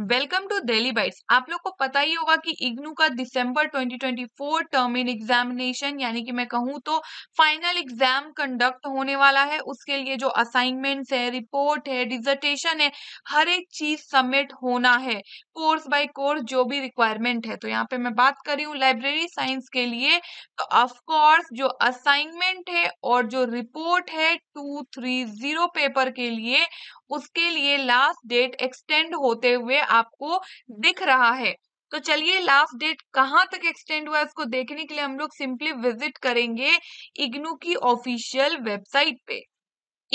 welcome to daily bytes आप लोग को पता ही होगा कि इग्नू का दिसंबर 2024 टर्म इन एग्जामिनेशन यानी कि मैं कहूँ तो फाइनल एग्जाम कंडक्ट होने वाला है उसके लिए जो असाइनमेंट्स है रिपोर्ट है डिजर्टेशन है हर एक चीज सबमिट होना है कोर्स बाय कोर्स जो भी रिक्वायरमेंट है तो यहाँ पे मैं बात कर रही हूँ लाइब्रेरी साइंस के लिए तो ऑफकोर्स जो असाइनमेंट है और जो रिपोर्ट है टू थ्री जीरो पेपर के लिए उसके लिए लास्ट डेट एक्सटेंड होते हुए आपको दिख रहा है तो चलिए लास्ट डेट कहाँ तक एक्सटेंड हुआ इसको देखने के लिए हम लोग सिंपली विजिट करेंगे इग्नू की ऑफिशियल वेबसाइट पे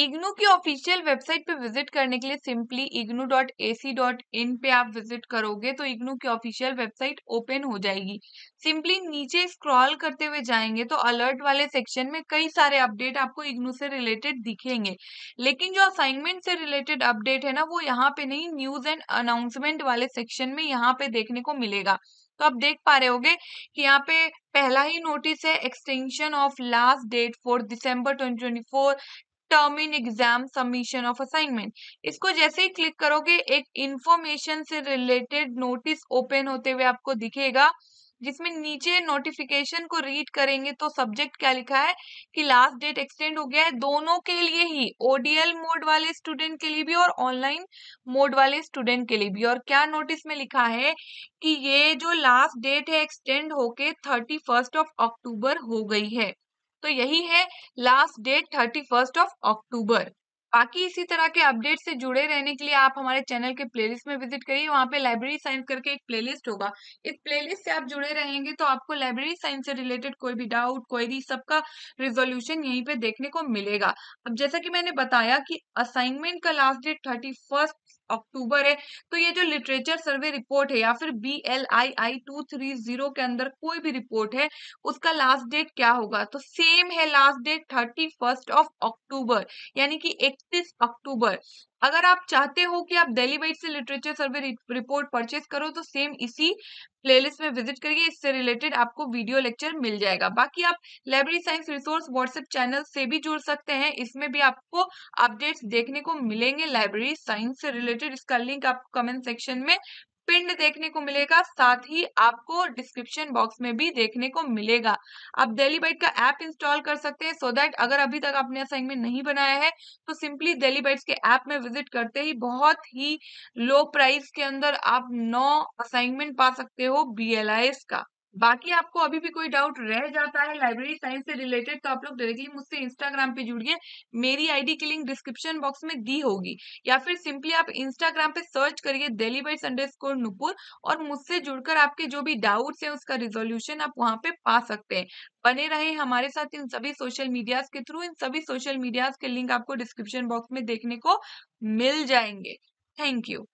इग्नू की ऑफिशियल वेबसाइट पे विजिट करने के लिए simply IGNOU dot A C dot in पे आप विजिट करोगे तो इग्नू की ऑफिशियल वेबसाइट ओपन हो जाएगी सिंपली नीचे स्क्रॉल करते हुए जाएंगे तो अलर्ट वाले सेक्शन में कई सारे अपडेट आपको इग्नू से रिलेटेड दिखेंगे लेकिन जो असाइनमेंट से रिलेटेड अपडेट है ना वो यहाँ पे नहीं न्यूज एंड अनाउंसमेंट वाले सेक्शन में यहाँ पे देखने को मिलेगा तो आप देख पा रहे होंगे कि यहाँ पे पहला ही नोटिस है extension of last date for December 2024 term end exam submission of assignment इसको जैसे ही क्लिक करोगे एक इंफॉर्मेशन से रिलेटेड नोटिस ओपन होते हुए आपको दिखेगा जिसमें नीचे नोटिफिकेशन को रीड करेंगे तो सब्जेक्ट क्या लिखा है कि लास्ट डेट एक्सटेंड हो गया है दोनों के लिए ही ओडीएल मोड वाले स्टूडेंट के लिए भी और ऑनलाइन मोड वाले स्टूडेंट के लिए भी और क्या नोटिस में लिखा है कि ये जो लास्ट डेट है एक्सटेंड होके थर्टी फर्स्ट ऑफ अक्टूबर हो गई है तो यही है last date thirty first of October बाकी इसी तरह के अपडेट से जुड़े रहने के लिए आप हमारे चैनल के प्लेलिस्ट में विजिट करिए वहाँ पे लाइब्रेरी साइंस करके एक प्लेलिस्ट होगा इस प्लेलिस्ट से आप जुड़े रहेंगे तो आपको लाइब्रेरी साइंस से रिलेटेड कोई भी डाउट क्वेरी सबका रिजोल्यूशन यहीं पे देखने को मिलेगा अब जैसा कि मैंने बताया कि असाइनमेंट का last date thirty first October है तो ये जो लिटरेचर सर्वे रिपोर्ट है या फिर B L I I two three zero के अंदर कोई भी रिपोर्ट है उसका लास्ट डेट क्या होगा तो सेम है last date thirty first of October यानी कि इकतीस अक्टूबर अगर आप चाहते हो कि आप दिल्ली वाइड से लिटरेचर सर्वे रिपोर्ट परचेज करो तो सेम इसी प्लेलिस्ट में विजिट करिए इससे रिलेटेड आपको वीडियो लेक्चर मिल जाएगा बाकी आप library science resource WhatsApp channel से भी जुड़ सकते हैं इसमें भी आपको अपडेट्स देखने को मिलेंगे लाइब्रेरी साइंस से रिलेटेड इसका लिंक आपको कमेंट सेक्शन में पिंड देखने को मिलेगा साथ ही आपको डिस्क्रिप्शन बॉक्स में भी देखने को मिलेगा आप डेली बाइट का ऐप इंस्टॉल कर सकते हैं सो दैट अगर अभी तक आपने असाइनमेंट नहीं बनाया है तो सिंपली डेली बाइट्स के ऐप में विजिट करते ही बहुत ही लो प्राइस के अंदर आप नौ असाइनमेंट पा सकते हो बी का बाकी आपको अभी भी कोई डाउट रह जाता है लाइब्रेरी साइंस से रिलेटेड तो आप लोग डायरेक्टली मुझसे इंस्टाग्राम पे जुड़िए मेरी आईडी की लिंक डिस्क्रिप्शन बॉक्स में दी होगी या फिर सिंपली आप इंस्टाग्राम पे सर्च करिए daily bytes underscore Nupur और मुझसे जुड़कर आपके जो भी डाउट्स है उसका रिजोल्यूशन आप वहां पे पा सकते हैं बने रहे हमारे साथ इन सभी सोशल मीडियाज के थ्रू इन सभी सोशल मीडियाज के लिंक आपको डिस्क्रिप्शन बॉक्स में देखने को मिल जाएंगे थैंक यू